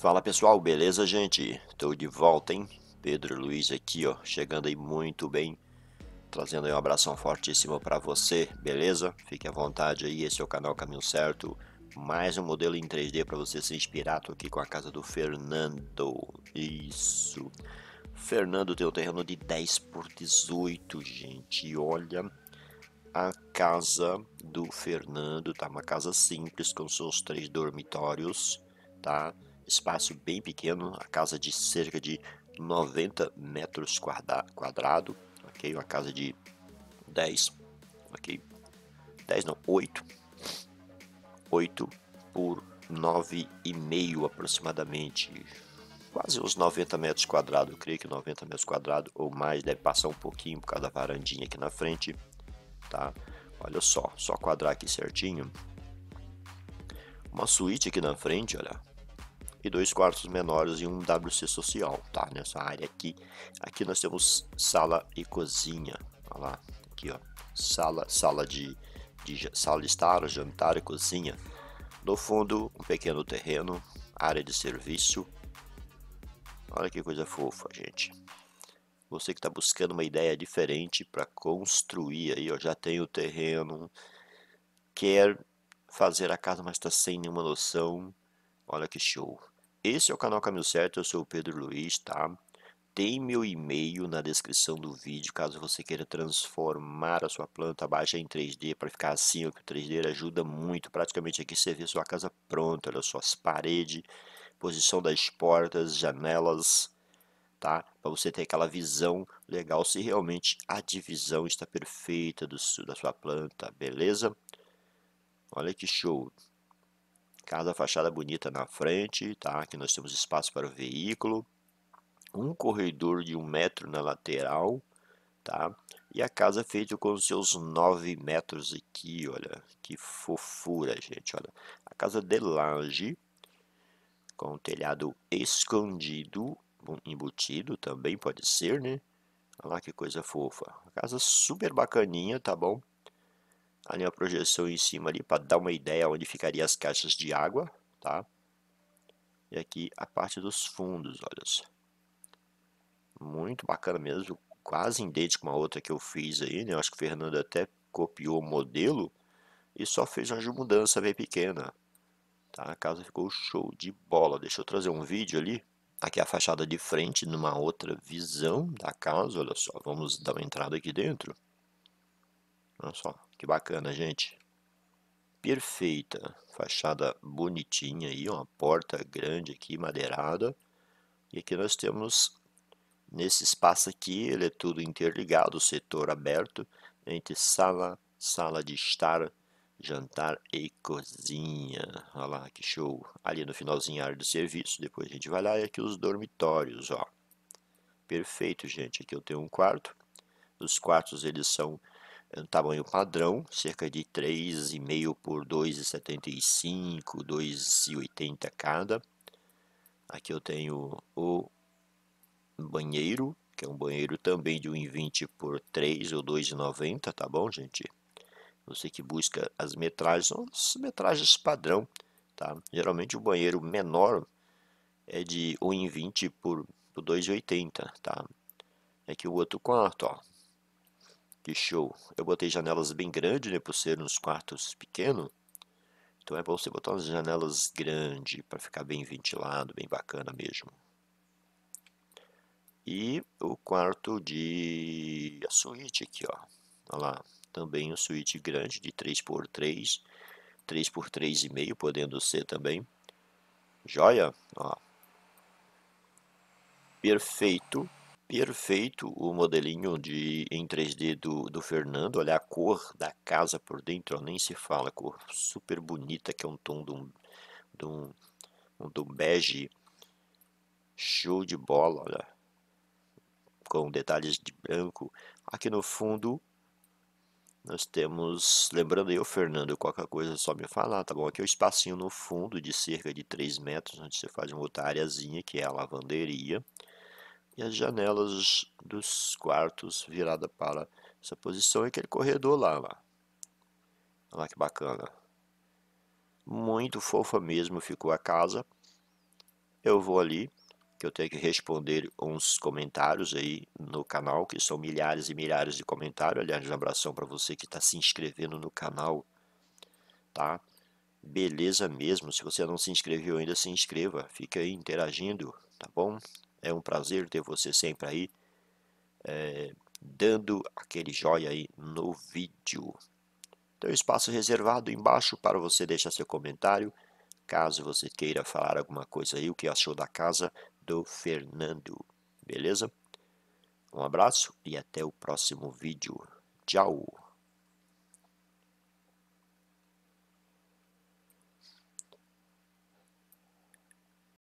Fala pessoal, beleza gente? Tô de volta, hein? Pedro Luiz aqui, ó, chegando aí muito bem, trazendo aí um abração fortíssimo para você, beleza? Fique à vontade aí, esse é o canal Caminho Certo, mais um modelo em 3D para você se inspirar, tô aqui com a casa do Fernando, isso. Fernando tem um terreno de 10 por 18, gente, olha a casa do Fernando, tá? Uma casa simples com seus três dormitórios, Tá? espaço bem pequeno, a casa de cerca de 90 metros quadra quadrado, ok? Uma casa de 10, ok? 10 não, 8. 8 por 9,5 aproximadamente. Quase uns 90 metros quadrados, eu creio que 90 metros quadrados ou mais, deve passar um pouquinho por causa da varandinha aqui na frente, tá? Olha só, só quadrar aqui certinho. Uma suíte aqui na frente, olha e dois quartos menores e um WC social, tá? Nessa área aqui. Aqui nós temos sala e cozinha. Olha lá, aqui ó, sala, sala de, de sala de estar, jantar e cozinha. No fundo, um pequeno terreno, área de serviço. Olha que coisa fofa, gente. Você que está buscando uma ideia diferente para construir aí, ó, já tem o terreno, quer fazer a casa, mas está sem nenhuma noção. Olha que show. Esse é o canal Caminho Certo, eu sou o Pedro Luiz, tá? Tem meu e-mail na descrição do vídeo, caso você queira transformar a sua planta baixa em 3D para ficar assim, o que o 3D ajuda muito, praticamente aqui você vê sua casa pronta, olha suas paredes, posição das portas, janelas, tá? Para você ter aquela visão legal se realmente a divisão está perfeita do, da sua planta, beleza? Olha que show! Casa fachada bonita na frente, tá? Aqui nós temos espaço para o veículo. Um corredor de um metro na lateral, tá? E a casa feita com seus 9 metros aqui, olha. Que fofura, gente, olha. A casa de laje, com o telhado escondido, embutido também pode ser, né? Olha lá que coisa fofa. A casa super bacaninha, tá bom? ali uma projeção em cima ali para dar uma ideia onde ficaria as caixas de água, tá? E aqui a parte dos fundos, olha só. Muito bacana mesmo, quase idêntico a outra que eu fiz aí, né? acho que o Fernando até copiou o modelo e só fez uma mudança bem pequena. Tá? A casa ficou show de bola. Deixa eu trazer um vídeo ali. Aqui a fachada de frente, numa outra visão da casa, olha só. Vamos dar uma entrada aqui dentro. Olha só, que bacana, gente. Perfeita. Fachada bonitinha aí, uma porta grande aqui, madeirada. E aqui nós temos, nesse espaço aqui, ele é tudo interligado, setor aberto, entre sala, sala de estar, jantar e cozinha. Olha lá, que show. Ali no finalzinho, área de serviço, depois a gente vai lá e aqui os dormitórios, ó. Perfeito, gente. Aqui eu tenho um quarto. Os quartos, eles são é um tamanho padrão, cerca de 3,5 por 2,75, 2,80 cada. Aqui eu tenho o banheiro, que é um banheiro também de 1,20 por 3 ou 2,90, tá bom, gente? Você que busca as metragens, são as metragens padrão, tá? Geralmente o banheiro menor é de 1,20 por 2,80, tá? Aqui é o outro quarto, ó, de show, eu botei janelas bem grandes, né, por ser nos quartos pequeno. Então é bom você botar umas janelas grandes para ficar bem ventilado, bem bacana mesmo. E o quarto de a suíte aqui, ó. Olha lá, também um suíte grande de 3x3, 3 x 35 e meio, podendo ser também. Joia, ó. Perfeito perfeito o modelinho de, em 3D do, do Fernando. Olha a cor da casa por dentro, ó, nem se fala. Cor super bonita, que é um tom de um, de um, de um bege. Show de bola, olha. Com detalhes de branco. Aqui no fundo, nós temos, lembrando aí o Fernando, qualquer coisa é só me falar, tá bom? Aqui é o um espacinho no fundo de cerca de 3 metros, onde você faz uma outra areazinha, que é a lavanderia e as janelas dos quartos virada para essa posição e aquele corredor lá, lá. Olha que bacana. Muito fofa mesmo ficou a casa. Eu vou ali, que eu tenho que responder uns comentários aí no canal, que são milhares e milhares de comentários. Aliás, um abração para você que está se inscrevendo no canal, tá? Beleza mesmo. Se você não se inscreveu ainda, se inscreva. Fica aí interagindo, tá bom? É um prazer ter você sempre aí, é, dando aquele joinha aí no vídeo. Tem um espaço reservado embaixo para você deixar seu comentário, caso você queira falar alguma coisa aí, o que achou da casa do Fernando. Beleza? Um abraço e até o próximo vídeo. Tchau!